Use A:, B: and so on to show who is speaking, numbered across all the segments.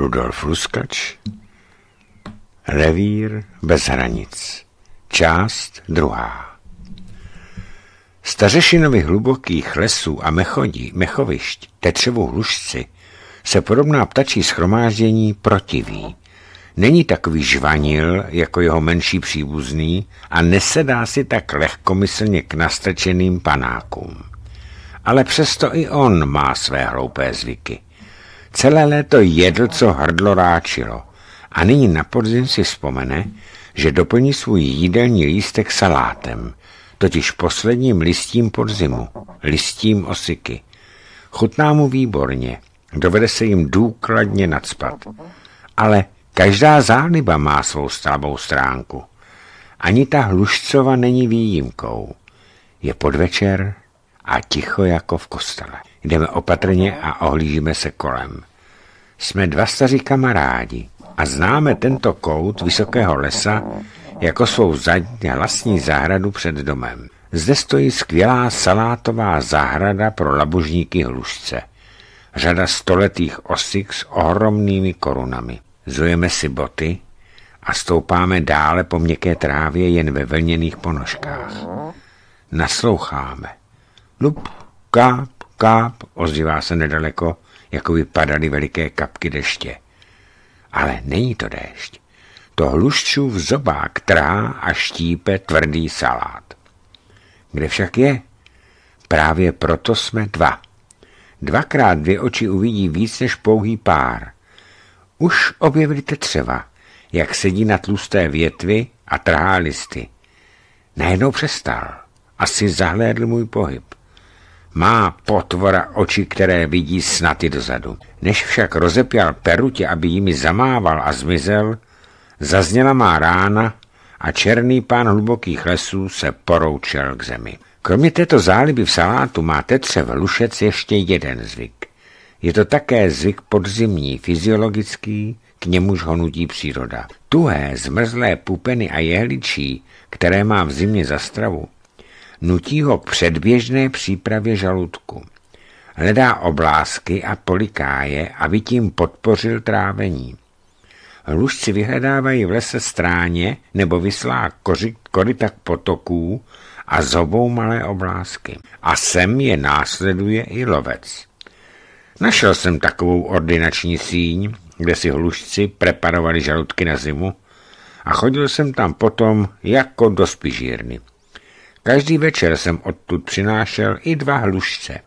A: Rudolf Luskač Revír bez hranic Část druhá Stařešinovi hlubokých lesů a mechodí, mechovišť, tetřevou hlušci, se podobná ptačí schromáždění protiví. Není takový žvanil, jako jeho menší příbuzný a nesedá si tak lehkomyslně k nastrčeným panákům. Ale přesto i on má své hloupé zvyky. Celé léto jedl, co hrdlo ráčilo. A nyní na podzim si vzpomene, že doplní svůj jídelní lístek salátem, totiž posledním listím podzimu, listím osiky. Chutná mu výborně, dovede se jim důkladně nadspat. Ale každá záliba má svou slabou stránku. Ani ta hlušcova není výjimkou. Je podvečer a ticho jako v kostele. Jdeme opatrně a ohlížíme se kolem. Jsme dva staří kamarádi a známe tento kout vysokého lesa jako svou zadní vlastní zahradu před domem. Zde stojí skvělá salátová zahrada pro labužníky hlušce. Řada stoletých osik s ohromnými korunami. Zujeme si boty a stoupáme dále po měkké trávě jen ve vlněných ponožkách. Nasloucháme. Lup, káp, káp, ozývá se nedaleko, jako by padaly veliké kapky deště. Ale není to déšť. To hluščův zobák trá a štípe tvrdý salát. Kde však je? Právě proto jsme dva. Dvakrát dvě oči uvidí víc než pouhý pár. Už objevili třeba, jak sedí na tlusté větvi a trhá listy. Najednou přestal. Asi zahlédl můj pohyb. Má potvora oči, které vidí snad i dozadu. Než však rozepěl perutě, aby jimi zamával a zmizel, zazněla má rána a černý pán hlubokých lesů se poroučel k zemi. Kromě této záliby v salátu má tetřev lušec ještě jeden zvyk. Je to také zvyk podzimní, fyziologický, k němuž ho nudí příroda. Tuhé, zmrzlé pupeny a jehličí, které má v zimě za stravu, nutí ho k předběžné přípravě žaludku. Hledá oblásky a poliká je, aby tím podpořil trávení. Hlušci vyhledávají v lese stráně nebo vyslá korytak potoků a zobou malé oblásky. A sem je následuje i lovec. Našel jsem takovou ordinační síň, kde si hlušci preparovali žaludky na zimu a chodil jsem tam potom jako do spižírny. Každý večer jsem odtud přinášel i dva hlušce.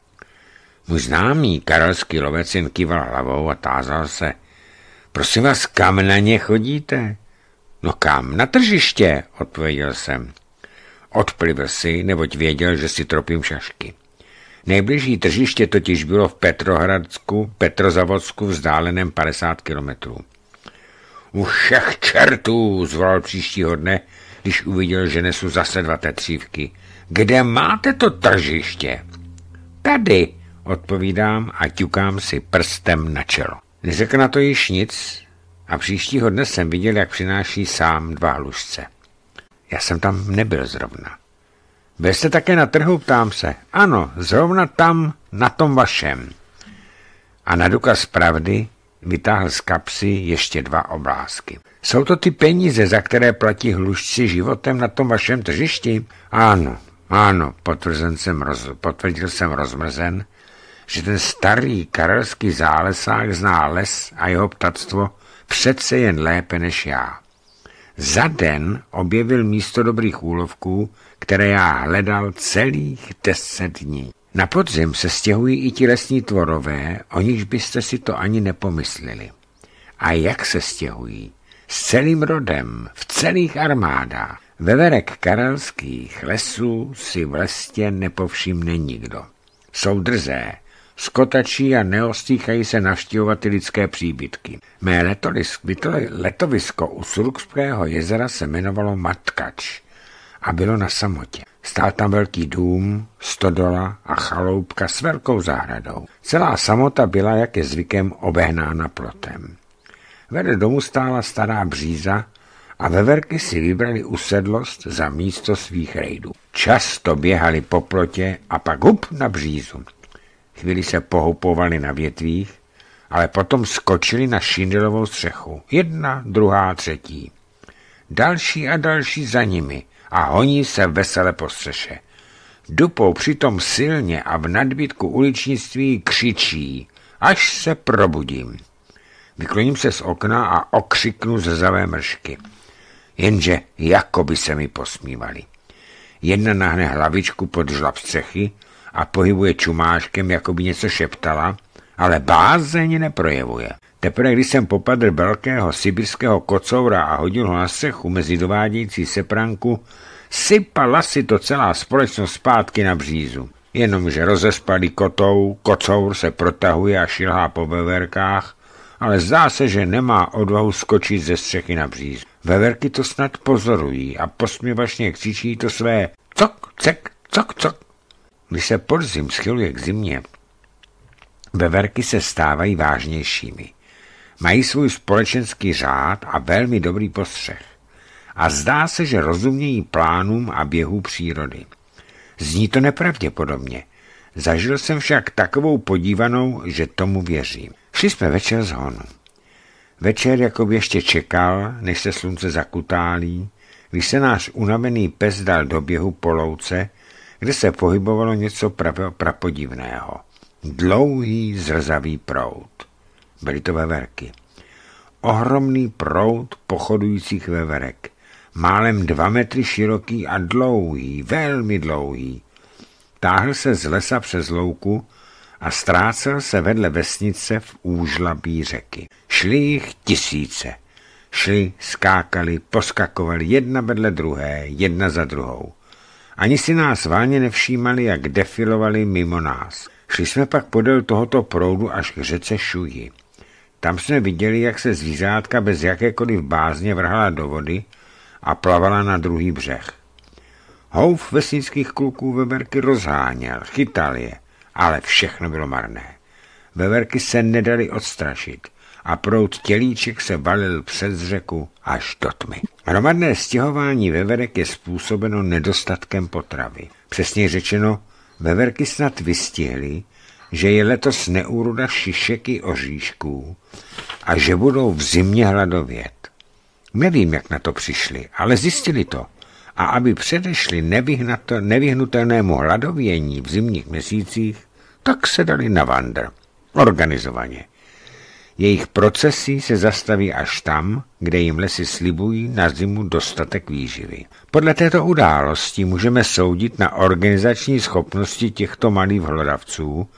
A: Můj známý karelský lovec jen kýval hlavou a tázal se. Prosím vás, kam na ně chodíte? No kam? Na tržiště, odpověděl jsem. Odplivl si, neboť věděl, že si tropím šašky. Nejbližší tržiště totiž bylo v Petrohradsku, Petrozavodsku, vzdáleném 50 kilometrů. U všech čertů, zvolal příštího dne když uviděl, že nesu zase dva tetřívky. Kde máte to tržiště? Tady, odpovídám a ťukám si prstem na čelo. Neřekl na to již nic a příštího dne jsem viděl, jak přináší sám dva hlušce. Já jsem tam nebyl zrovna. Byl jste také na trhu, ptám se. Ano, zrovna tam, na tom vašem. A na důkaz pravdy vytáhl z kapsy ještě dva obrázky. Jsou to ty peníze, za které platí hlušci životem na tom vašem tržišti? Ano, ano, potvrzen jsem roz, potvrdil jsem rozmrzen, že ten starý karelský zálesák zná les a jeho ptactvo přece jen lépe než já. Za den objevil místo dobrých úlovků, které já hledal celých deset dní. Na podzim se stěhují i ti lesní tvorové, o nichž byste si to ani nepomysleli. A jak se stěhují? S celým rodem, v celých armádách. Veverek karelských lesů si v lestě nepovšimne nikdo. Jsou drzé, skotačí a neostýchají se navštěvovat ty lidské příbytky. Mé letolisk, letovisko u Surkského jezera se jmenovalo Matkač a bylo na samotě. Stál tam velký dům, stodola a chaloupka s velkou zahradou. Celá samota byla, jak je zvykem, obehnána plotem. Vedle domu stála stará bříza a veverky si vybrali usedlost za místo svých rejdů. Často běhali po plotě a pak hup na břízu. Chvíli se pohupovali na větvích, ale potom skočili na šindelovou střechu. Jedna, druhá, třetí. Další a další za nimi – a honí se vesele po střeše. Dupou přitom silně a v nadbytku uličnictví křičí, až se probudím. Vykloním se z okna a okřiknu ze zavé mršky. Jenže jako by se mi posmívali. Jedna nahne hlavičku pod žlab střechy a pohybuje čumáškem, jako by něco šeptala, ale bázeň neprojevuje. Teprve když jsem popadl velkého sibirského kocoura a hodil ho na střechu mezi dovádějící sepranku, sypala si to celá společnost zpátky na břízu. Jenomže rozespalý kotou, kocour se protahuje a šilhá po veverkách, ale zdá se, že nemá odvahu skočit ze střechy na břízu. Veverky to snad pozorují a posměvačně křičí to své cok, cek, cok, cok. Když se podzim schyluje k zimě, veverky se stávají vážnějšími. Mají svůj společenský řád a velmi dobrý postřeh. A zdá se, že rozumějí plánům a běhu přírody. Zní to nepravděpodobně. Zažil jsem však takovou podívanou, že tomu věřím. Šli jsme večer z honu. Večer jako by ještě čekal, než se slunce zakutálí, když se náš unavený pes dal do běhu po louce, kde se pohybovalo něco prapodivného. Dlouhý zrzavý prout. Byly to veverky. Ohromný proud pochodujících veverek. Málem dva metry široký a dlouhý, velmi dlouhý. Táhl se z lesa přes louku a ztrácel se vedle vesnice v úžlabí řeky. Šli jich tisíce. Šli, skákali, poskakovali jedna vedle druhé, jedna za druhou. Ani si nás válně nevšímali, jak defilovali mimo nás. Šli jsme pak podél tohoto proudu až k řece Šuji. Tam jsme viděli, jak se zvířátka bez jakékoliv bázně vrhala do vody a plavala na druhý břeh. Houf vesnických kluků veverky rozháněl, chytal je, ale všechno bylo marné. Veverky se nedali odstrašit a prout tělíček se valil přes řeku až do tmy. Hromadné stěhování veverek je způsobeno nedostatkem potravy. Přesně řečeno, veverky snad vystihly, že je letos neúroda šišek i oříšků a že budou v zimě hladovět. Nevím, jak na to přišli, ale zjistili to. A aby předešli nevyhnutelnému hladovění v zimních měsících, tak se dali na vandr. Organizovaně. Jejich procesy se zastaví až tam, kde jim lesy slibují na zimu dostatek výživy. Podle této události můžeme soudit na organizační schopnosti těchto malých hlodavců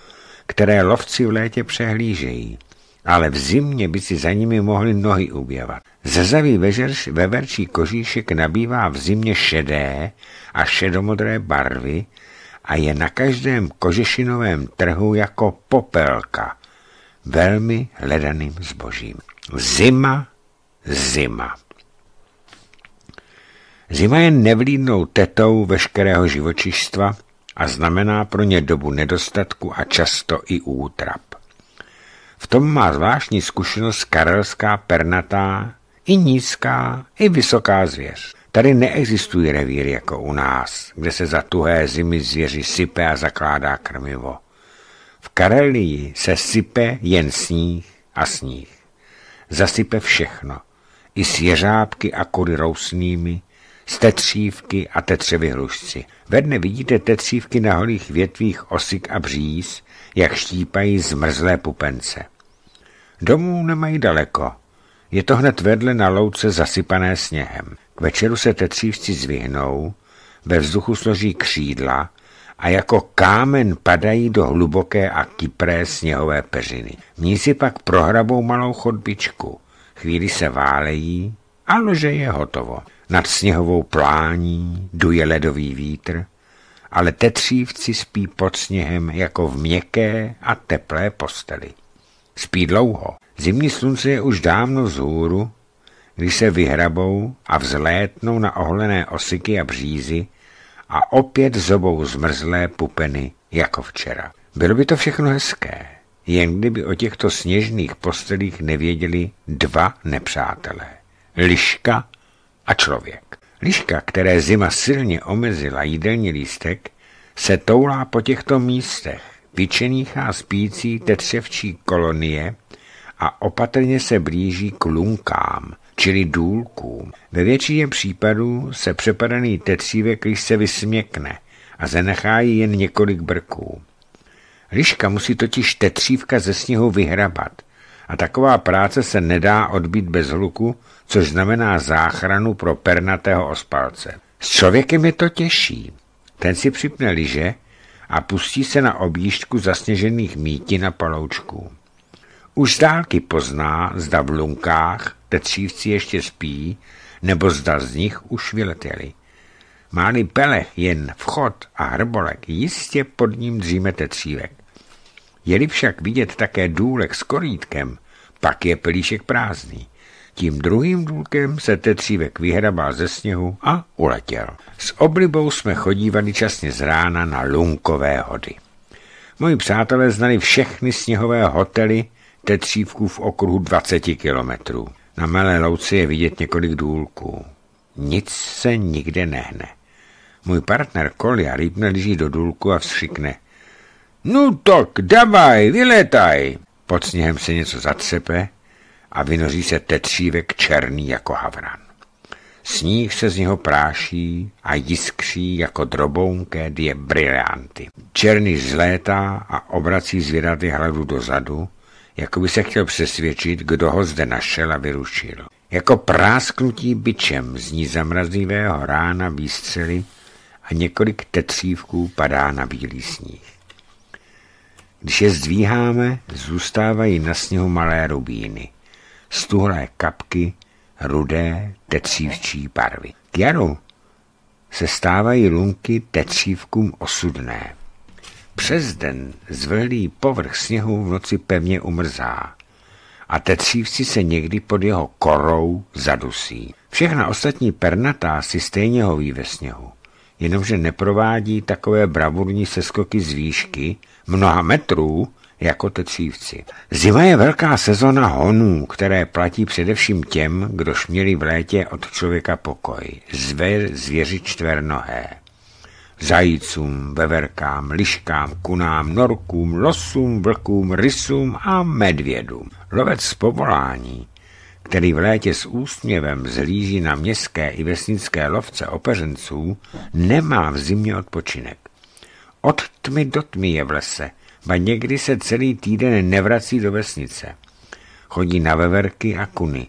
A: které lovci v létě přehlížejí, ale v zimě by si za nimi mohly nohy uběvat. Zezavý vežerš, veverčí kožíšek nabývá v zimě šedé a šedomodré barvy a je na každém kožešinovém trhu jako popelka, velmi hledaným zbožím. Zima, zima. Zima je nevlídnou tetou veškerého živočišstva a znamená pro ně dobu nedostatku a často i útrap. V tom má zvláštní zkušenost karelská pernatá, i nízká, i vysoká zvěř. Tady neexistují revír jako u nás, kde se za tuhé zimy zvěři sype a zakládá krmivo. V Karelii se sype jen sníh a sníh. Zasype všechno, i sjeřábky a kury rousnými, z tetřívky a tetřevy hlušci. Ve dne vidíte tetřívky na holých větvích osik a bříz, jak štípají zmrzlé pupence. Domů nemají daleko. Je to hned vedle na louce zasypané sněhem. K večeru se tetřívci zvyhnou, ve vzduchu složí křídla a jako kámen padají do hluboké a kypré sněhové peřiny. si pak prohrabou malou chodbičku. Chvíli se válejí a lože je hotovo. Nad sněhovou plání duje ledový vítr, ale tetřívci spí pod sněhem jako v měkké a teplé posteli. Spí dlouho. Zimní slunce je už dávno vzhůru, když se vyhrabou a vzlétnou na oholené osiky a břízy a opět zobou zmrzlé pupeny jako včera. Bylo by to všechno hezké, jen kdyby o těchto sněžných postelích nevěděli dva nepřátelé. Liška a člověk. Liška, které zima silně omezila jídelní lístek, se toulá po těchto místech, vyčených a spící tetřevčí kolonie a opatrně se blíží k lunkám, čili důlkům. Ve většině případů se přepadaný tetřívek když se vysměkne a zanechá ji jen několik brků. Liška musí totiž tetřívka ze sněhu vyhrabat, a taková práce se nedá odbít bez hluku, což znamená záchranu pro pernatého ospalce. S člověkem je to těžší. Ten si připne liže a pustí se na objížďku zasněžených míti na paloučku. Už z dálky pozná, zda v lunkách tetřívci ještě spí, nebo zda z nich už vyletěli. Máli pelech jen vchod a hrbolek, jistě pod ním dříme tetřívek. Je-li však vidět také důlek s korítkem, pak je pelíšek prázdný. Tím druhým důlkem se tetřívek vyhrabal ze sněhu a uletěl. S oblibou jsme chodívali časně z rána na lunkové hody. Moji přátelé znali všechny sněhové hotely tetřívků v okruhu 20 kilometrů. Na Malé Louci je vidět několik důlků. Nic se nikde nehne. Můj partner Kolja rýpne leží do důlku a vzřikne – No tak, davaj, vyletaj. Pod sněhem se něco zatřepe a vynoří se tetřívek černý jako havran. Sníh se z něho práší a jiskří jako drobounké dvě brilianty. Černý zlétá a obrací zvědavě hlavu dozadu, jako by se chtěl přesvědčit, kdo ho zde našel a vyrušil. Jako prásknutí z zní zamrazivého rána výstřely a několik tetřívků padá na bílý sníh. Když je zdvíháme, zůstávají na sněhu malé rubíny. Stuhlé kapky, rudé, tetřívčí barvy. K jaru se stávají lunky tetřívkům osudné. Přes den zvrhlý povrch sněhu v noci pevně umrzá a tetřívci se někdy pod jeho korou zadusí. Všechna ostatní pernatá si stejně hoví ve sněhu, jenomže neprovádí takové bravurní seskoky z výšky, mnoha metrů jako tecívci. Zima je velká sezona honů, které platí především těm, kdo měli v létě od člověka pokoj. Zver zvěři čtvernohé. Zajícům, veverkám, liškám, kunám, norkům, losům, vlkům, rysům a medvědům. Lovec z povolání, který v létě s úsměvem zlíží na městské i vesnické lovce opeřenců, nemá v zimě odpočinek. Od tmy do tmy je v lese, ba někdy se celý týden nevrací do vesnice. Chodí na veverky a kuny.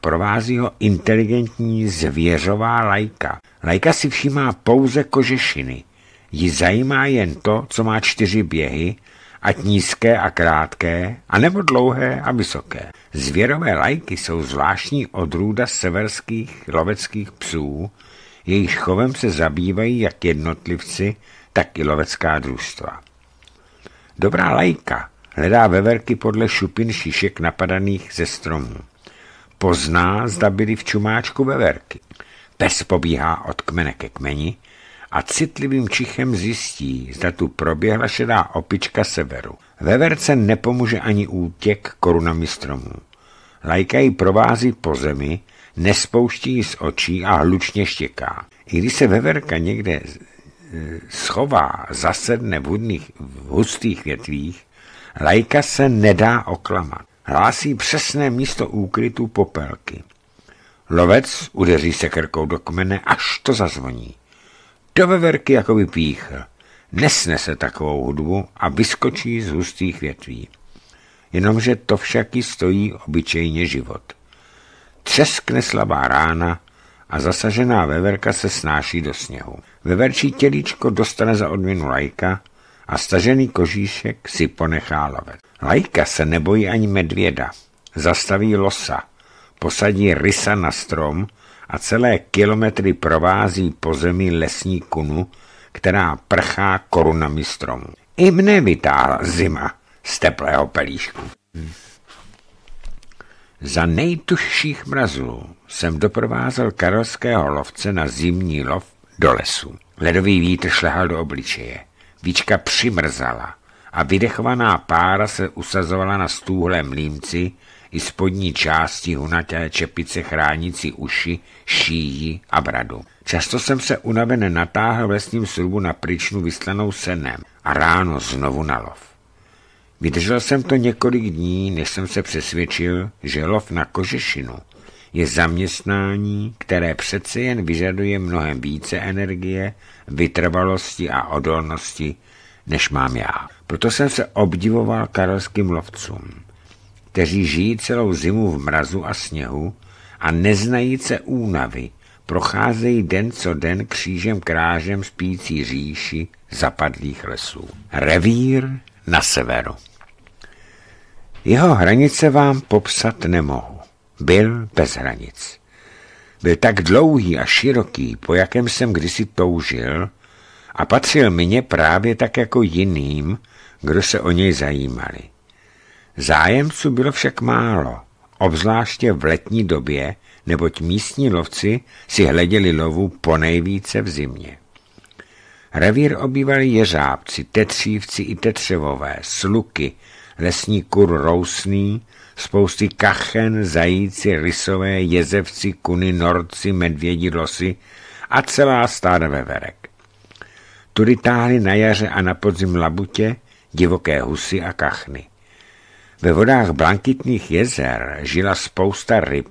A: Provází ho inteligentní zvěřová lajka. Lajka si všímá pouze kožešiny. Ji zajímá jen to, co má čtyři běhy, ať nízké a krátké, anebo dlouhé a vysoké. Zvěrové lajky jsou zvláštní odrůda severských loveckých psů, jejich chovem se zabývají jak jednotlivci, tak i lovecká družstva. Dobrá lajka hledá veverky podle šupin šišek napadaných ze stromů. Pozná, zda byly v čumáčku veverky. Pes pobíhá od kmene ke kmeni a citlivým čichem zjistí, zda tu proběhla šedá opička severu. Veverce nepomůže ani útěk korunami stromů. Lajka ji provází po zemi nespouští z očí a hlučně štěká. I když se veverka někde eh, schová, zasedne v, hudných, v hustých větvích, lajka se nedá oklamat. Hlásí přesné místo úkrytu popelky. Lovec udeří se krkou do kmene, až to zazvoní. Do veverky jako by píchl. Nesnese takovou hudbu a vyskočí z hustých větví. Jenomže to však i stojí obyčejně život třeskne slabá rána a zasažená veverka se snáší do sněhu. Veverčí tělíčko dostane za odměnu lajka a stažený kožíšek si ponechá lovet. Lajka se nebojí ani medvěda. Zastaví losa, posadí rysa na strom a celé kilometry provází po zemi lesní kunu, která prchá korunami stromů. I mne vytáhla zima z teplého pelíšku. Hmm. Za nejtušších mrazů jsem doprovázel karelského lovce na zimní lov do lesu. Ledový vítr šlehal do obličeje. Víčka přimrzala a vydechovaná pára se usazovala na stůhle mlínci i spodní části hunaté čepice chránící uši, šíji a bradu. Často jsem se unaven natáhl v lesním srubu na pryčnu vyslanou senem a ráno znovu na lov. Vydržel jsem to několik dní, než jsem se přesvědčil, že lov na kožešinu je zaměstnání, které přece jen vyžaduje mnohem více energie, vytrvalosti a odolnosti, než mám já. Proto jsem se obdivoval karelským lovcům, kteří žijí celou zimu v mrazu a sněhu a neznají se únavy, procházejí den co den křížem krážem spící říši zapadlých lesů. Revír na severu. Jeho hranice vám popsat nemohu. Byl bez hranic. Byl tak dlouhý a široký, po jakém jsem kdysi toužil a patřil mně právě tak jako jiným, kdo se o něj zajímali. Zájemců bylo však málo, obzvláště v letní době, neboť místní lovci si hleděli lovu ponejvíce v zimě. Revír obývali jeřábci, tetřívci i tetřevové, sluky, kur rousný, spousty kachen, zajíci, rysové, jezevci, kuny, norci, medvědi, losy a celá stáda veverek. Tudy táhly na jaře a na podzim labutě, divoké husy a kachny. Ve vodách blankitných jezer žila spousta ryb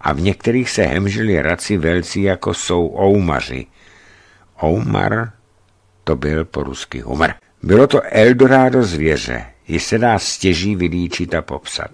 A: a v některých se hemžili raci velcí, jako jsou oumaři. Oumar to byl po rusky humr. Bylo to Eldorado zvěře, již se dá stěží vylíčit a popsat.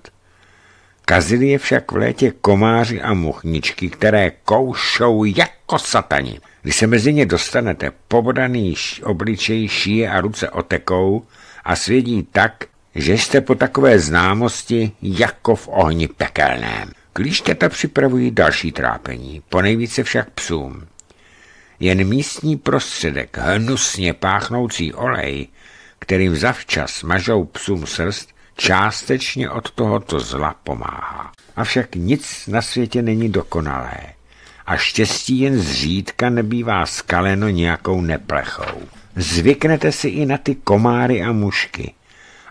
A: Kazily je však v létě komáři a muchničky, které koušou jako satani. Když se mezi ně dostanete, pobodaný obličej, šíje a ruce otekou a svědí tak, že jste po takové známosti jako v ohni pekelném. Klíšťata připravují další trápení, ponejvíce však psům. Jen místní prostředek, hnusně páchnoucí olej, kterým zavčas mažou psům srst, částečně od tohoto zla pomáhá. Avšak nic na světě není dokonalé a štěstí jen zřídka nebývá skaleno nějakou neplechou. Zvyknete si i na ty komáry a mušky.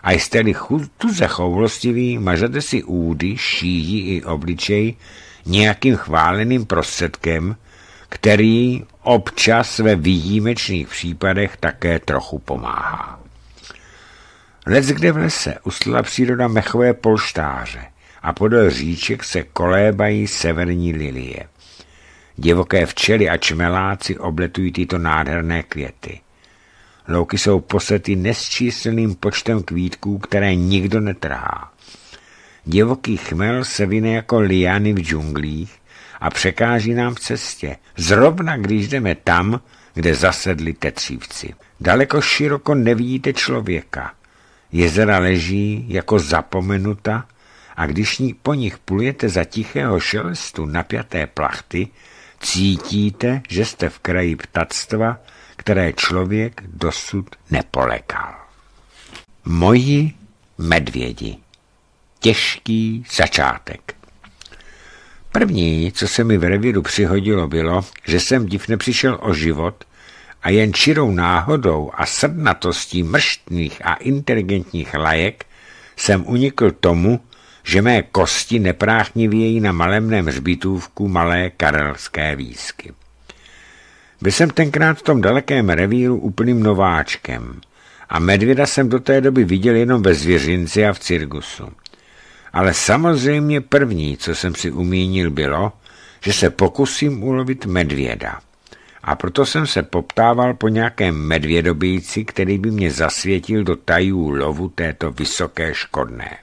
A: A jste-li tu zachoulostivý, mažete si údy, šíji i obličej nějakým chváleným prostředkem, který občas ve výjimečných případech také trochu pomáhá. Lec kde v lese ustala příroda mechové polštáře a podél říček se kolébají severní lilie. Divoké včely a čmeláci obletují tyto nádherné květy. Louky jsou posety nesčíslným počtem kvítků, které nikdo netrhá. Divoký chmel se vyne jako liany v džunglích a překáží nám v cestě, zrovna když jdeme tam, kde zasedli tetřívci. Daleko široko nevidíte člověka, Jezera leží jako zapomenuta a když po nich plujete za tichého šelestu napjaté plachty, cítíte, že jste v kraji ptactva, které člověk dosud nepolekal. Moji medvědi. Těžký začátek. První, co se mi v revíru přihodilo, bylo, že jsem div nepřišel o život, a jen čirou náhodou a srdnatostí mrštných a inteligentních lajek jsem unikl tomu, že mé kosti nepráchnivějí na malemném zbytůvku malé karelské výsky. Byl jsem tenkrát v tom dalekém revíru úplným nováčkem a medvěda jsem do té doby viděl jenom ve zvěřinci a v cirkusu. Ale samozřejmě první, co jsem si umínil, bylo, že se pokusím ulovit medvěda a proto jsem se poptával po nějakém medvědobíci, který by mě zasvětil do tajů lovu této vysoké škodné.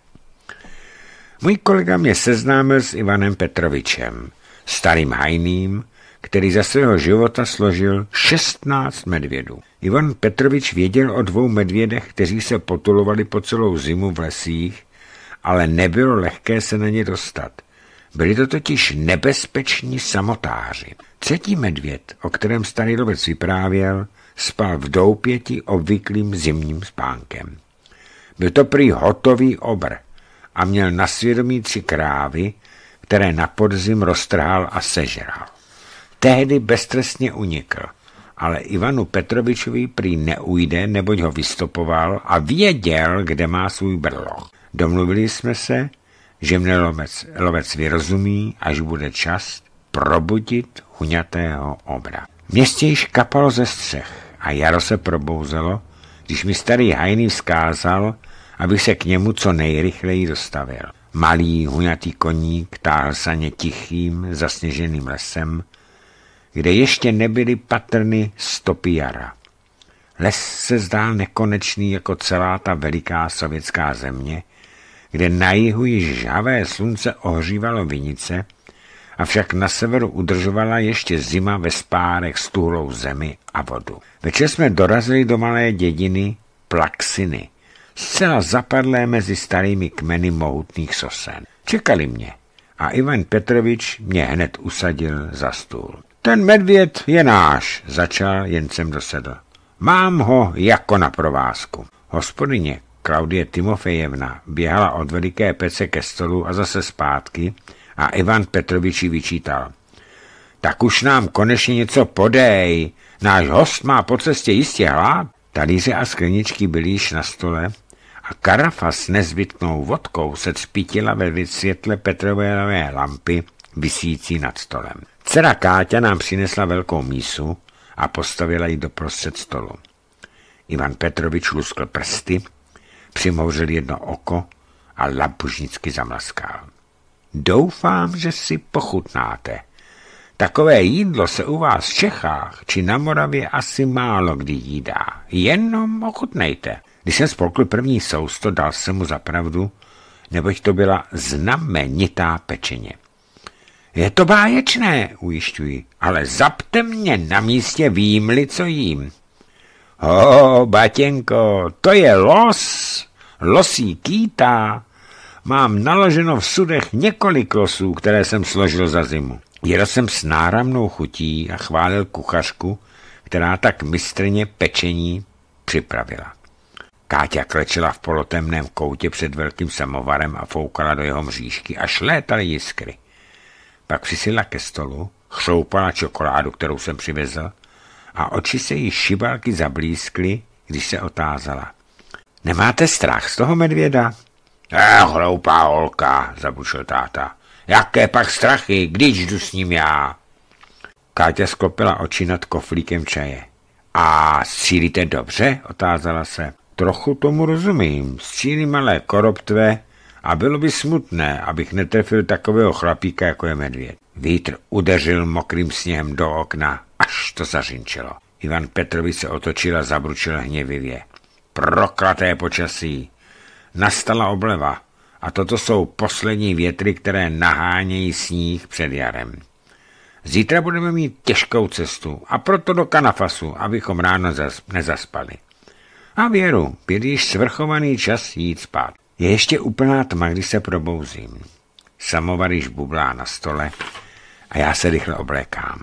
A: Můj kolega mě seznámil s Ivanem Petrovičem, starým hajným, který za svého života složil 16 medvědů. Ivan Petrovič věděl o dvou medvědech, kteří se potulovali po celou zimu v lesích, ale nebylo lehké se na ně dostat – byli to totiž nebezpeční samotáři. Třetí medvěd, o kterém starý lovec vyprávěl, spal v doupěti obvyklým zimním spánkem. Byl to prý hotový obr a měl na svědomí tři krávy, které na podzim roztrhal a sežral. Tehdy beztrestně unikl, ale Ivanu Petrovičovi prý neujde, neboť ho vystopoval a věděl, kde má svůj brloch. Domluvili jsme se, že mne lovec, lovec vyrozumí, až bude čas probudit huňatého obra. Městě již kapalo ze střech a jaro se probouzelo, když mi starý Hajný vzkázal, abych se k němu co nejrychleji dostavil. Malý huňatý koník táhl saně tichým, zasněženým lesem, kde ještě nebyly patrny stopy jara. Les se zdál nekonečný jako celá ta veliká sovětská země, kde na jihu již žhavé slunce ohřívalo vinice, avšak na severu udržovala ještě zima ve spárech s tuhlou zemi a vodu. Večer jsme dorazili do malé dědiny Plaxiny, zcela zapadlé mezi starými kmeny mohutných sosen. Čekali mě a Ivan Petrovič mě hned usadil za stůl. Ten medvěd je náš, začal, jen jsem dosedl. Mám ho jako na provázku. Hospodyně Klaudie Timofejevna běhala od veliké pece ke stolu a zase zpátky a Ivan Petroviči vyčítal. Tak už nám konečně něco podej, náš host má po cestě jistě hlad. Talíře a skleničky byly již na stole a karafa s nezbytnou vodkou se třpítila ve světle Petrové lampy vysící nad stolem. Dcera Káťa nám přinesla velkou mísu a postavila ji doprostřed stolu. Ivan Petrovič luskl prsty přimouřil jedno oko a labužnicky zamlaskal. Doufám, že si pochutnáte. Takové jídlo se u vás v Čechách či na Moravě asi málo kdy jídá. Jenom ochutnejte. Když jsem spolkl první sousto, dal jsem mu zapravdu, neboť to byla znamenitá pečeně. Je to báječné, ujišťuji, ale zapte mě na místě výjimli, co jím. Ho, batěnko, to je los, losí kýta. Mám naloženo v sudech několik losů, které jsem složil za zimu. Jedl jsem s náramnou chutí a chválil kuchařku, která tak mistrně pečení připravila. Káťa klečela v polotemném koutě před velkým samovarem a foukala do jeho mřížky, až létaly jiskry. Pak přisila ke stolu, chroupala čokoládu, kterou jsem přivezl, a oči se jí šibalky zablízkly, když se otázala. Nemáte strach z toho medvěda? Eh, hloupá holka, zabušil táta. Jaké pak strachy, když jdu s ním já? Káťa sklopila oči nad koflíkem čaje. A střílíte dobře? otázala se. Trochu tomu rozumím. střílí malé koroptve a bylo by smutné, abych netrefil takového chlapíka, jako je medvěd. Vítr udeřil mokrým sněhem do okna, až to zařinčilo. Ivan Petrovi se otočil a zabručil hněvivě. Proklaté počasí! Nastala obleva a toto jsou poslední větry, které nahánějí sníh před jarem. Zítra budeme mít těžkou cestu a proto do Kanafasu, abychom ráno zas, nezaspali. A věru, byl již svrchovaný čas jít spát. Je ještě úplná tma, když se probouzím. Samovar již bublá na stole a já se rychle oblékám.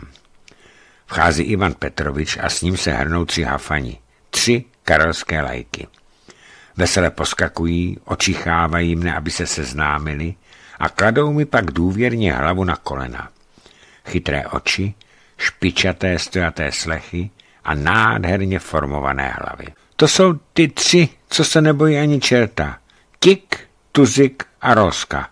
A: Vchází Ivan Petrovič a s ním se hrnou tři hafani, tři karelské lajky. Vesele poskakují, očichávají mne, aby se seznámili a kladou mi pak důvěrně hlavu na kolena. Chytré oči, špičaté stojaté slechy a nádherně formované hlavy. To jsou ty tři, co se nebojí ani čerta. Kik, Tuzik a Roska.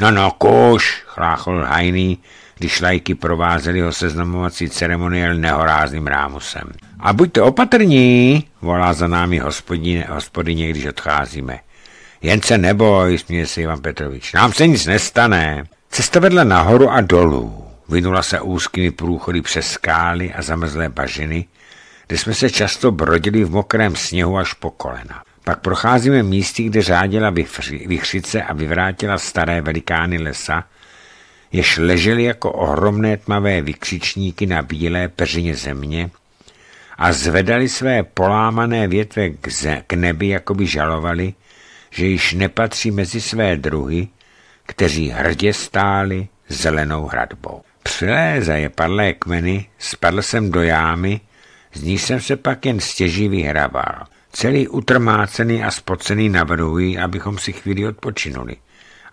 A: No, no, kuš, chláchol Hajný, když lajky provázely ho seznamovací ceremoniel nehorázným rámusem. A buďte opatrní, volá za námi hospodin, hospodyně, když odcházíme. Jen se neboj, směje se Ivan Petrovič, nám se nic nestane. Cesta vedla nahoru a dolů. Vynula se úzkými průchody přes skály a zamrzlé bažiny, kde jsme se často brodili v mokrém sněhu až po kolena. Pak procházíme místy, kde řádila vychřice a vyvrátila staré velikány lesa, jež ležely jako ohromné tmavé vykřičníky na bílé peřině země a zvedali své polámané větve k, ze, k nebi, jako by žalovali, že již nepatří mezi své druhy, kteří hrdě stáli zelenou hradbou. Přiléza je padlé kmeny, spadl jsem do jámy, z ní jsem se pak jen stěží vyhrabal. Celý utrmácený a spocený navrhuji, abychom si chvíli odpočinuli.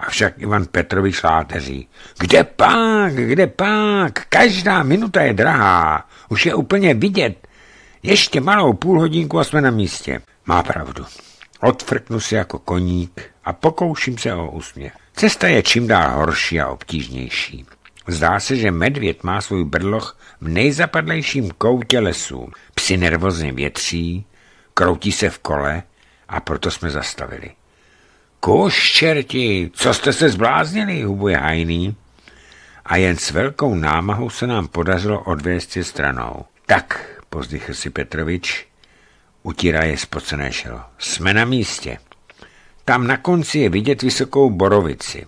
A: Avšak Ivan Petrovič láteří. Kde pak, kde pak, každá minuta je drahá, už je úplně vidět. Ještě malou půl hodinku a jsme na místě. Má pravdu. Odfrknu se jako koník a pokouším se o úsměv. Cesta je čím dál horší a obtížnější. Zdá se, že medvěd má svůj brloch v nejzapadlejším koutě lesu. Psi nervozně větří, kroutí se v kole a proto jsme zastavili. Koščerti, co jste se zbláznili, hubuje hajný. A jen s velkou námahou se nám podařilo odvést je stranou. Tak, pozdychl si Petrovič, utírá je spocené šelo. Jsme na místě. Tam na konci je vidět vysokou borovici.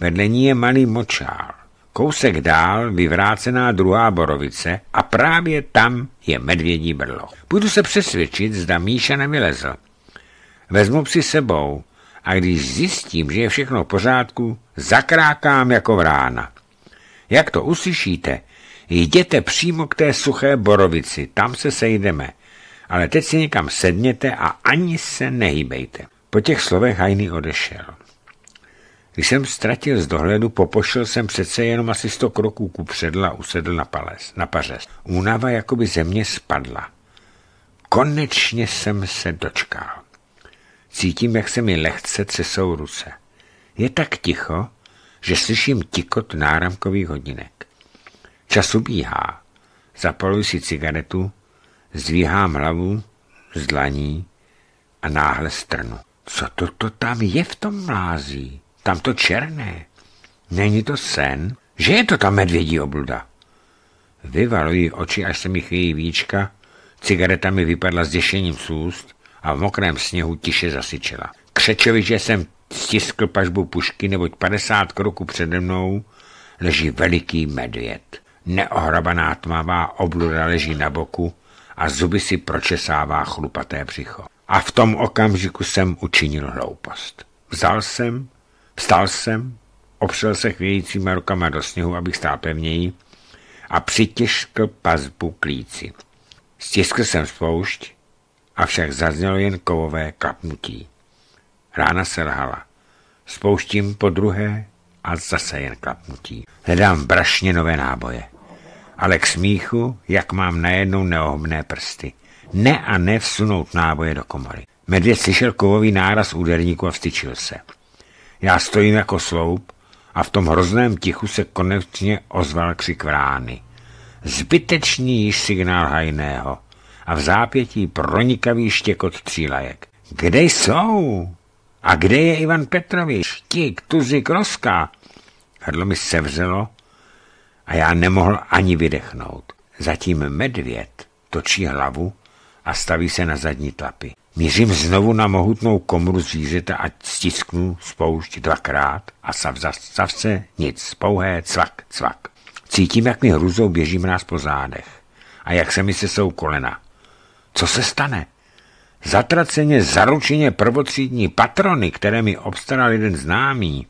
A: Vedle ní je malý močál. Kousek dál vyvrácená druhá borovice a právě tam je medvědí brlo. Půjdu se přesvědčit, zda Míša nevylezl. Vezmu si sebou, a když zjistím, že je všechno v pořádku, zakrákám jako vrána. Jak to uslyšíte, jděte přímo k té suché borovici, tam se sejdeme. Ale teď si někam sedněte a ani se nehýbejte. Po těch slovech Hajný odešel. Když jsem ztratil z dohledu, popošel jsem přece jenom asi sto kroků ku předla a usedl na, pales, na pařes. Únava jakoby ze mě spadla. Konečně jsem se dočkal. Cítím, jak se mi lehce třesou ruce. Je tak ticho, že slyším tikot náramkových hodinek. Čas ubíhá. Zapaluji si cigaretu, zvíhám hlavu zdlaní a náhle strnu. Co to, to tam je v tom mlází? Tam to černé. Není to sen? Že je to ta medvědí obluda? Vyvaluji oči, až se mi chvíjí víčka, cigareta mi vypadla s děšením z úst a v mokrém sněhu tiše zasyčela. že jsem stiskl pažbu pušky, neboť 50 kroků přede mnou leží veliký medvěd. Neohrabaná tmavá obluda leží na boku a zuby si pročesává chlupaté břicho. A v tom okamžiku jsem učinil hloupost. Vzal jsem, vstal jsem, opřel se chvějícíma rukama do sněhu, abych stál pevněji, a přitěžkl pazbu klíci. Stiskl jsem spoušť avšak zaznělo jen kovové klapnutí. Rána se lhala. Spouštím po druhé a zase jen klapnutí. Hledám brašně nové náboje. Ale k smíchu, jak mám najednou neohobné prsty. Ne a ne vsunout náboje do komory. Medvěd slyšel kovový náraz úderníku a vstyčil se. Já stojím jako sloup a v tom hrozném tichu se konečně ozval křik vrány. Zbytečný již signál hajného a v zápětí pronikavý štěkot třílajek. Kde jsou? A kde je Ivan Petrovič? Štík, tuzik, roska? Hrdlo mi sevřelo a já nemohl ani vydechnout. Zatím medvěd točí hlavu a staví se na zadní tlapy. Mířím znovu na mohutnou komru zvířete a stisknu spoušť dvakrát a savza, savce nic, pouhé cvak, cvak. Cítím, jak mi hruzou běží mráz po zádech a jak se mi sesou kolena. Co se stane? Zatraceně zaručeně prvotřídní patrony, které mi obstaral jeden známý.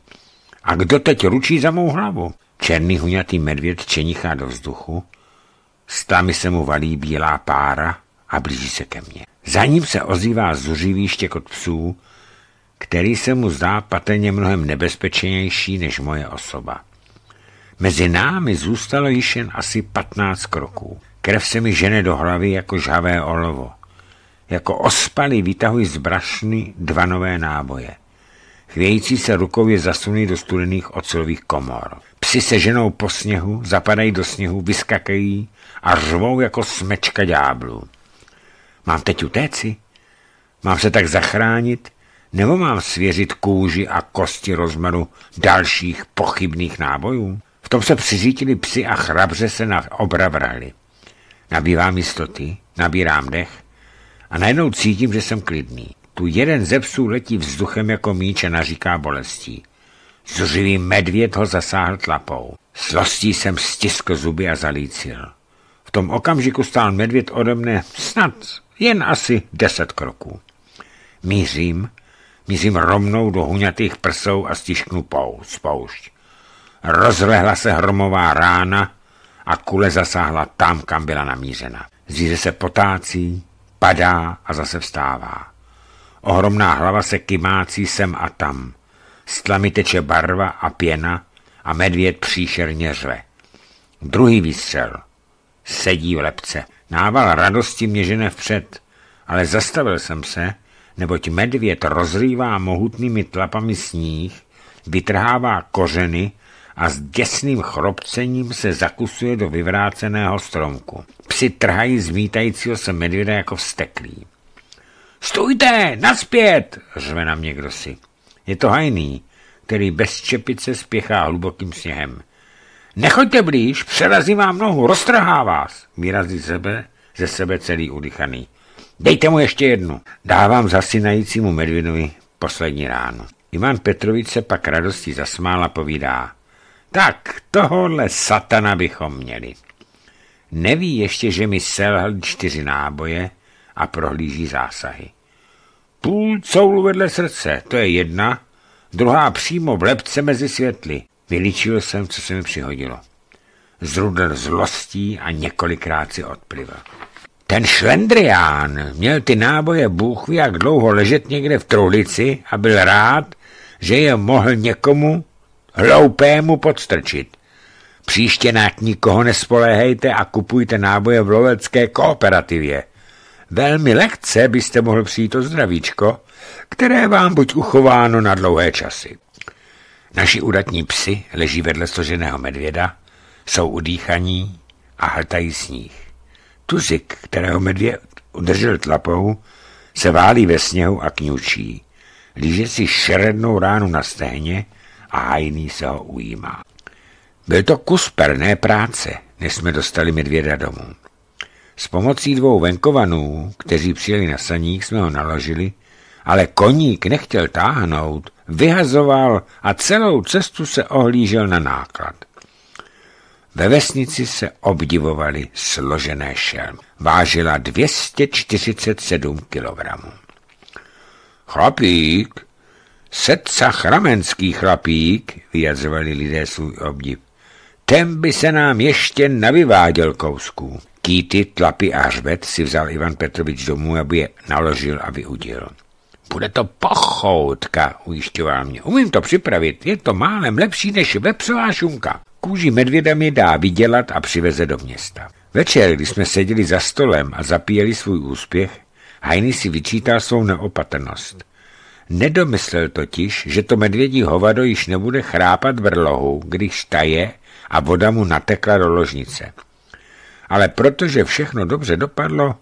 A: A kdo teď ručí za mou hlavu? Černý huňatý medvěd čenichá do vzduchu. tamy se mu valí bílá pára a blíží se ke mně. Za ním se ozývá zuřivý štěkot psů, který se mu zdá patrně mnohem nebezpečnější než moje osoba. Mezi námi zůstalo již jen asi patnáct kroků. Krev se mi žene do hlavy jako žhavé olovo. Jako ospalý vytahuji z brašny dva nové náboje. Chvějící se rukou je do studených ocelových komor. Psi se ženou po sněhu, zapadají do sněhu, vyskakají a řvou jako smečka ďáblů. Mám teď utéci? Mám se tak zachránit? Nebo mám svěřit kůži a kosti rozmaru dalších pochybných nábojů? V tom se přizítili psi a chrabře se na obra vrali. Nabývám jistoty, nabírám dech a najednou cítím, že jsem klidný. Tu jeden ze psů letí vzduchem jako míč a naříká bolestí. Zuřivý medvěd ho zasáhl tlapou. Slostí jsem stiskl zuby a zalícil. V tom okamžiku stál medvěd ode mne snad jen asi deset kroků. Mířím, mířím rovnou do huňatých prsou a stišknu pou, spoušť. Rozlehla se hromová rána, a kule zasáhla tam, kam byla namířena. Zvíře se potácí, padá a zase vstává. Ohromná hlava se kymácí sem a tam. S tlamy teče barva a pěna a medvěd příšerně řve. Druhý výstřel. Sedí v lepce. Nával radosti mě žene vpřed, ale zastavil jsem se, neboť medvěd rozrývá mohutnými tlapami sníh, vytrhává kořeny a s děsným chropcením se zakusuje do vyvráceného stromku. Psi trhají zmítajícího se medvěda jako vsteklý. Stůjte, naspět, řve nám někdo si. Je to hajný, který bez čepice spěchá hlubokým sněhem. Nechoďte blíž, přerazí vám nohu, roztrhá vás, výrazí sebe, ze sebe celý udychaný. Dejte mu ještě jednu. Dávám zasinajícímu medvědovi poslední ráno. Ivan Petrovič se pak radostí zasmála povídá. Tak, tohle satana bychom měli. Neví ještě, že mi selhal čtyři náboje a prohlíží zásahy. Půl coulu vedle srdce, to je jedna, druhá přímo v lepce mezi světly. Vyličil jsem, co se mi přihodilo. Zrudl zlostí a několikrát si odplivl. Ten šlendrián měl ty náboje bůh jak dlouho ležet někde v truhlici a byl rád, že je mohl někomu, Hloupému podstrčit. Příště nát nikoho nespoléhejte a kupujte náboje v lovecké kooperativě. Velmi lehce byste mohl přijít o zdravíčko, které vám buď uchováno na dlouhé časy. Naši udatní psy leží vedle složeného medvěda, jsou udýchaní a hltají sníh. Tuzik, kterého medvěd udržel tlapou, se válí ve sněhu a kňučí. Líže si šerednou ránu na stehně ájný se ho ujímá. Byl to kus perné práce, než jsme dostali medvěda domů. S pomocí dvou venkovanů, kteří přijeli na saník, jsme ho naložili, ale koník nechtěl táhnout, vyhazoval a celou cestu se ohlížel na náklad. Ve vesnici se obdivovali složené šelm. Vážila 247 kilogramů. Chlapík, Setca chramenský chlapík, vyjazovali lidé svůj obdiv. Ten by se nám ještě navyváděl kousků. Kýty, tlapy a hřbet si vzal Ivan Petrovič domů, aby je naložil a vyudil. Bude to pochoutka, ujišťoval mě. Umím to připravit, je to málem lepší než vepřová šunka. Kůži medvěda mi dá vydělat a přiveze do města. Večer, když jsme seděli za stolem a zapíjeli svůj úspěch, Hajny si vyčítal svou neopatrnost. Nedomyslel totiž, že to medvědí hovado již nebude chrápat brlohu, když taje a voda mu natekla do ložnice. Ale protože všechno dobře dopadlo,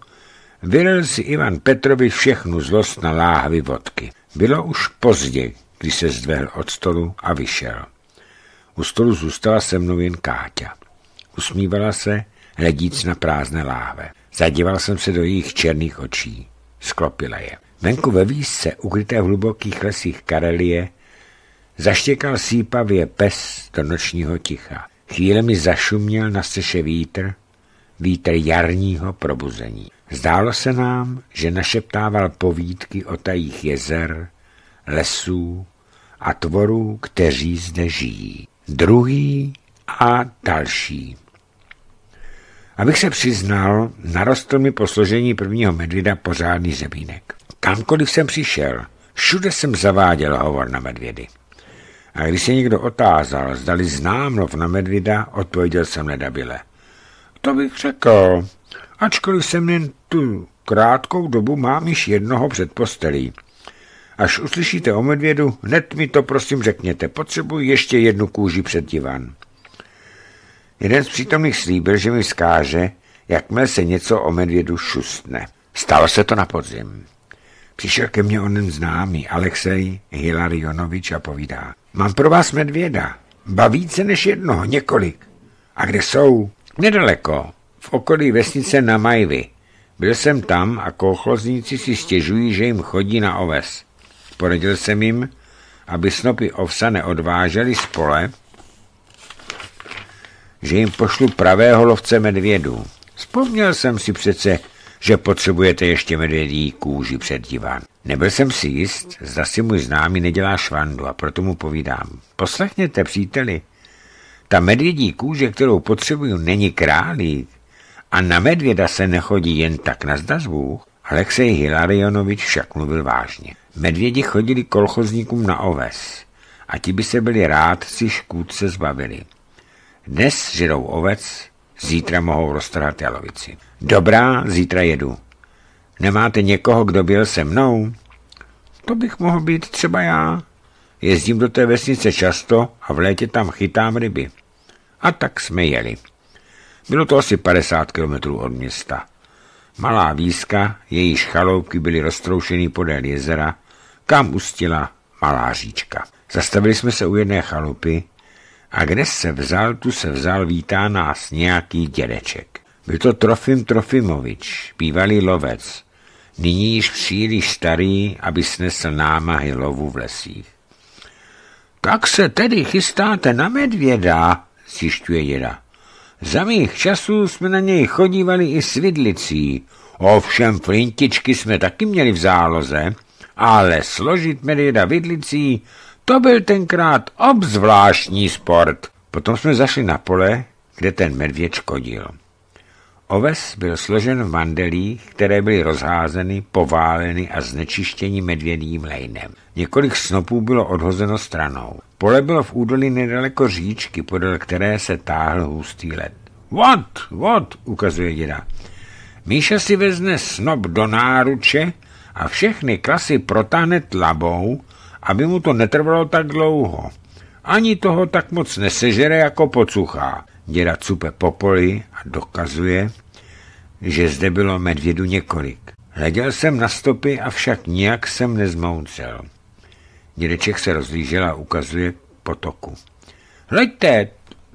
A: vylel si Ivan Petrovi všechnu zlost na láhvy vodky. Bylo už pozdě, když se zdvehl od stolu a vyšel. U stolu zůstala se mnou jen Káťa. Usmívala se, hledíc na prázdné láhve. Zadíval jsem se do jejich černých očí. Sklopila je. Venku ve výsce, ukryté v hlubokých lesích Karelie, zaštěkal sípavě pes do nočního ticha. Chvíle mi zašuměl na střeše vítr, vítr jarního probuzení. Zdálo se nám, že našeptával povídky o tajích jezer, lesů a tvorů, kteří zde žijí. Druhý a další. Abych se přiznal, narostl mi po složení prvního medvida pořádný zebínek. Kamkoliv jsem přišel, všude jsem zaváděl hovor na medvědy. A když se někdo otázal, zdali znám lov na medvěda, odpověděl jsem nedabile. To bych řekl, ačkoliv jsem jen tu krátkou dobu mám již jednoho před postelí. Až uslyšíte o medvědu, hned mi to prosím řekněte, potřebuji ještě jednu kůži před divan. Jeden z přítomných slíbil, že mi vzkáže, jakmile se něco o medvědu šustne. Stalo se to na podzim. Přišel ke mně onen známý, Alexej Hilarionovič a povídá. Mám pro vás medvěda. Ba více než jednoho, několik. A kde jsou? Nedaleko, v okolí vesnice na Majvi. Byl jsem tam a kolchozníci si stěžují, že jim chodí na oves. Poradil jsem jim, aby snopy ovsa neodvážely z pole, že jim pošlu pravého lovce medvědu. Vzpomněl jsem si přece, že potřebujete ještě medvědí kůži před diván. Nebyl jsem si jist, zda si můj známý nedělá švandu a proto mu povídám. Poslechněte, příteli, ta medvědí kůže, kterou potřebuju, není králík. A na medvěda se nechodí jen tak na zdazbůh. Alexej Hilarionovič však mluvil vážně. Medvědi chodili kolchozníkům na oves a ti by se byli si škůdce zbavili. Dnes žerou ovec, Zítra mohou roztrhat jalovici. Dobrá, zítra jedu. Nemáte někoho, kdo byl se mnou? To bych mohl být třeba já. Jezdím do té vesnice často a v létě tam chytám ryby. A tak jsme jeli. Bylo to asi 50 kilometrů od města. Malá výzka, jejíž chaloupky byly roztroušeny podél jezera, kam ustila malá říčka. Zastavili jsme se u jedné chalupy, a kde se vzal, tu se vzal, vítá nás nějaký dědeček. Byl to Trofim Trofimovič, bývalý lovec, nyní již příliš starý, aby snesl námahy lovu v lesích. Tak se tedy chystáte na medvěda, zjišťuje děda. Za mých časů jsme na něj chodívali i s vidlicí. Ovšem flintičky jsme taky měli v záloze, ale složit medvěda vidlicí to byl tenkrát obzvláštní sport. Potom jsme zašli na pole, kde ten medvěd škodil. Oves byl složen v mandelích, které byly rozházeny, pováleny a znečištěni medvědím lejnem. Několik snopů bylo odhozeno stranou. Pole bylo v údolí nedaleko říčky, podél které se táhl hustý led. Vod, vod, ukazuje děda. Míša si vezne snop do náruče a všechny klasy protáhne tlabou, aby mu to netrvalo tak dlouho. Ani toho tak moc nesežere jako pocuchá. Děda cupe po poli a dokazuje, že zde bylo medvědu několik. Hleděl jsem na stopy, avšak nijak jsem nezmoucel. Dědeček se rozlížel a ukazuje potoku. Hleďte,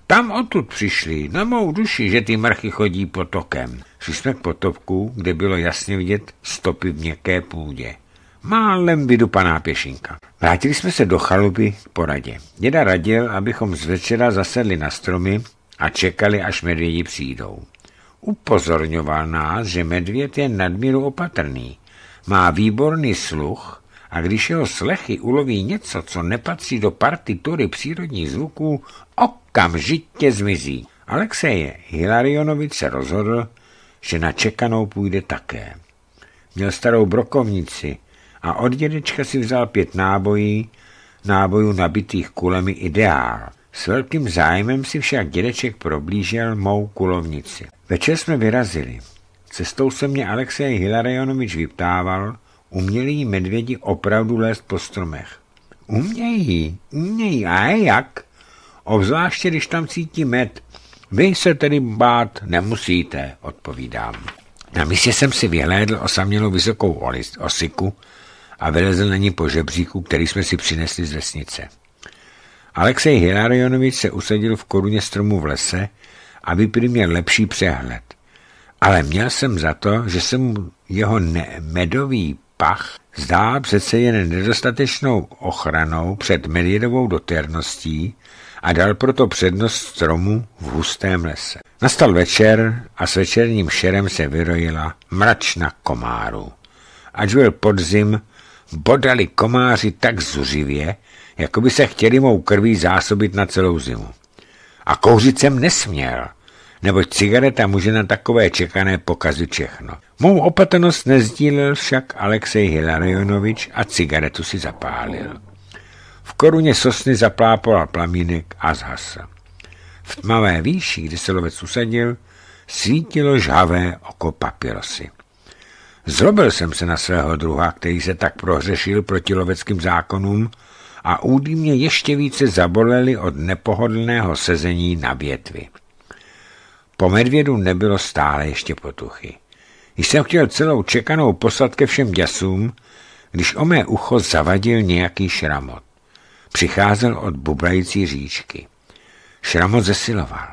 A: tam odtud přišli, na mou duši, že ty mrchy chodí potokem. Šli jsme k potopku, kde bylo jasně vidět stopy v měkké půdě. Málem vydupaná pěšinka. Vrátili jsme se do chaluby k poradě. Děda radil, abychom z večera zasedli na stromy a čekali, až medvědi přijdou. Upozorňoval nás, že medvěd je nadmíru opatrný. Má výborný sluch a když jeho slechy uloví něco, co nepatří do partitury přírodních zvuků, okamžitě zmizí. Alexeje Hilarionovič se rozhodl, že na čekanou půjde také. Měl starou brokovnici, a od dědečka si vzal pět nábojí, nábojů nabitých kulemi ideál. S velkým zájmem si však dědeček problížel mou kulovnici. Večer jsme vyrazili. Cestou se mě Alexej Hilarionovič vyptával, umělí medvědi opravdu lézt po stromech. Umějí, umějí, a jak? Obzvláště, když tam cítí med. Vy se tedy bát nemusíte, odpovídám. Na místě jsem si vyhlédl osamělou vysokou osiku, a vylezl na ní po žebříku, který jsme si přinesli z vesnice. Alexej Hilarionovič se usadil v koruně stromu v lese, aby prý měl lepší přehled. Ale měl jsem za to, že se mu jeho medový pach zdá přece jen nedostatečnou ochranou před medvědovou dotěrností a dal proto přednost stromu v hustém lese. Nastal večer a s večerním šerem se vyrojila mračna komáru. Ač byl podzim, bodali komáři tak zuřivě, jako by se chtěli mou krví zásobit na celou zimu. A kouřit jsem nesměl, neboť cigareta může na takové čekané pokazy všechno. Mou opatrnost nezdílel však Alexej Hilarionovič a cigaretu si zapálil. V koruně sosny zaplápolal plamínek a zhasl. V tmavé výši, kde se lovec usadil, svítilo žhavé oko papirosy. Zrobil jsem se na svého druha, který se tak prohřešil proti loveckým zákonům a údy mě ještě více zaboleli od nepohodlného sezení na větvi. Po medvědu nebylo stále ještě potuchy. Když jsem chtěl celou čekanou poslat ke všem děsům, když o mé ucho zavadil nějaký šramot. Přicházel od bublající říčky. Šramot zesiloval.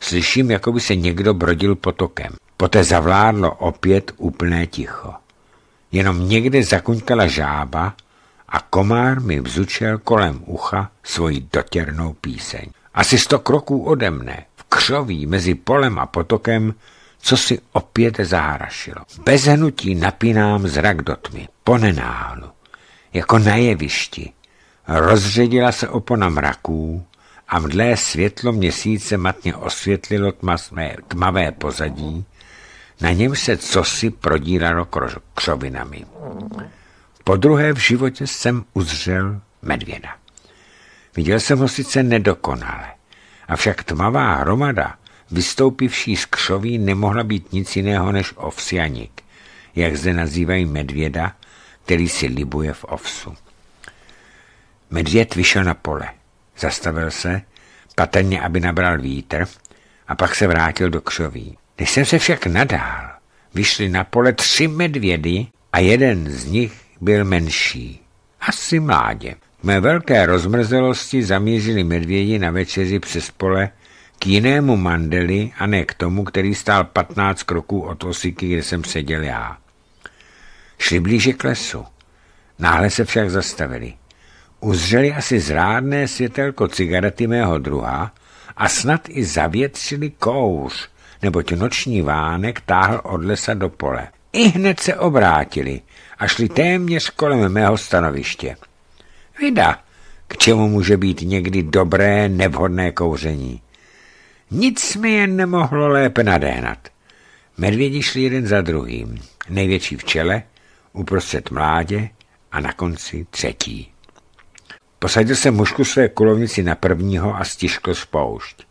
A: Slyším, jako by se někdo brodil potokem. Poté zavládlo opět úplné ticho. Jenom někde zakuňkala žába a komár mi vzučel kolem ucha svoji dotěrnou píseň. Asi sto kroků ode mne, v křoví mezi polem a potokem, co si opět zahrašilo. Bez hnutí napínám zrak do tmy, ponenáhlu, jako na jevišti. Rozředila se opona mraků a mdlé světlo měsíce matně osvětlilo tmasné, tmavé pozadí, na něm se cosi prodíralo křovinami. Po druhé v životě jsem uzřel medvěda. Viděl jsem ho sice nedokonale, avšak tmavá hromada, vystoupivší z křoví, nemohla být nic jiného než ovsianik, jak zde nazývají medvěda, který si libuje v ovsu. Medvěd vyšel na pole, zastavil se, patrně, aby nabral vítr, a pak se vrátil do křoví. Když jsem se však nadál, vyšli na pole tři medvědy a jeden z nich byl menší. Asi mládě. V mé velké rozmrzelosti zamířili medvědi na večeři přes pole k jinému mandeli a ne k tomu, který stál 15 kroků od osiky, kde jsem seděl já. Šli blíže k lesu. Náhle se však zastavili. Uzřeli asi zrádné světelko cigarety mého druha a snad i zavětřili kouř, neboť noční vánek táhl od lesa do pole. I hned se obrátili a šli téměř kolem mého stanoviště. Vida, k čemu může být někdy dobré, nevhodné kouření. Nic mi jen nemohlo lépe nadéhnat. Medvědi šli jeden za druhým, největší v čele, uprostřed mládě a na konci třetí. Posadil jsem mužku své kulovnici na prvního a stiškl spoušť.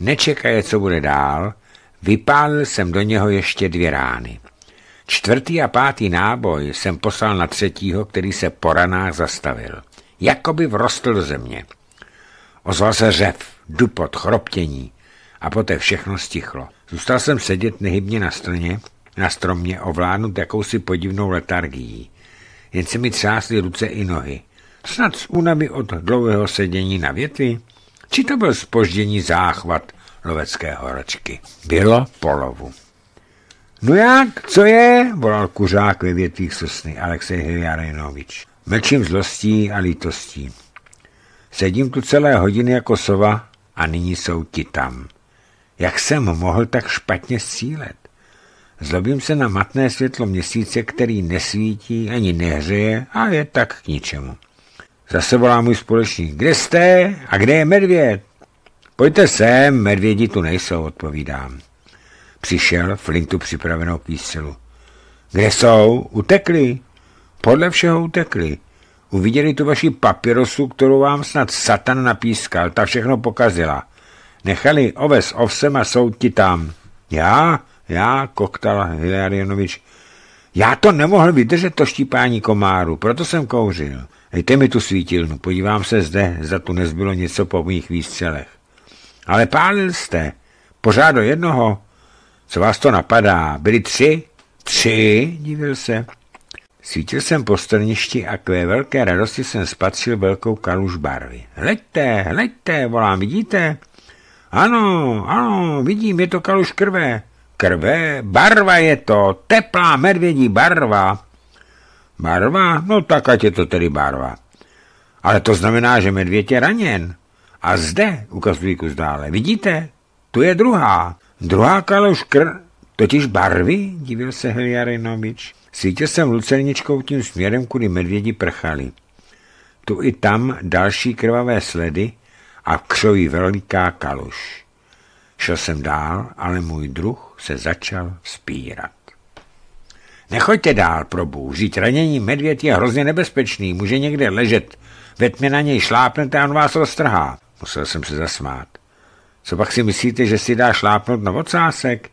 A: Nečekaje, co bude dál, Vypálil jsem do něho ještě dvě rány. Čtvrtý a pátý náboj jsem poslal na třetího, který se po ranách zastavil. Jakoby vrostl do země. Ozval se řev, dupot, chroptění a poté všechno stichlo. Zůstal jsem sedět nehybně na straně, na stromě, ovládnut jakousi podivnou letargií. Jen se mi třásly ruce i nohy. Snad s únavy od dlouhého sedění na větvi? Či to byl spoždění záchvat lovecké horečky. Bylo po lovu. No jak, co je? volal kuřák ve větvých sosny Alexej Hiliarinovič. Mlčím zlostí a lítostí. Sedím tu celé hodiny jako sova a nyní jsou ti tam. Jak jsem mohl tak špatně střílet? Zlobím se na matné světlo měsíce, který nesvítí ani nehřeje a je tak k ničemu. Zase volá můj společník. Kde jste? A kde je medvěd? Pojďte sem, medvědi tu nejsou, odpovídám. Přišel flintu připravenou k výstřelu. Kde jsou? Utekli? Podle všeho utekli. Uviděli tu vaši papírosu, kterou vám snad satan napískal, ta všechno pokazila. Nechali oves ovsem a jsou ti tam. Já? Já, koktal Hilarionovič. Já to nemohl vydržet, to štípání komáru, proto jsem kouřil. Dejte mi tu svítilnu, podívám se zde, za tu nezbylo něco po mých výstřelech. Ale pálil jste. Pořád do jednoho. Co vás to napadá? Byli tři? Tři? Divil se. Svítil jsem po strništi a k velké radosti jsem spatřil velkou kaluž barvy. Hleďte, hleďte, volám, vidíte? Ano, ano, vidím, je to kaluž krve. Krve? Barva je to, teplá medvědí barva. Barva? No tak ať je to tedy barva. Ale to znamená, že medvěd je raněn. A zde, ukazují kus dále, vidíte? Tu je druhá. Druhá kaloš kr... Totiž barvy, divil se Heliarinovič. Svítil jsem lucerničkou tím směrem, kudy medvědi prchali. Tu i tam další krvavé sledy a křoví veliká kaloš. Šel jsem dál, ale můj druh se začal spírat. Nechoďte dál, probu, žít ranění medvěd je hrozně nebezpečný, může někde ležet, ve tmě na něj šlápnete a on vás roztrhá. Musel jsem se zasmát. Co pak si myslíte, že si dá šlápnout na ocásek?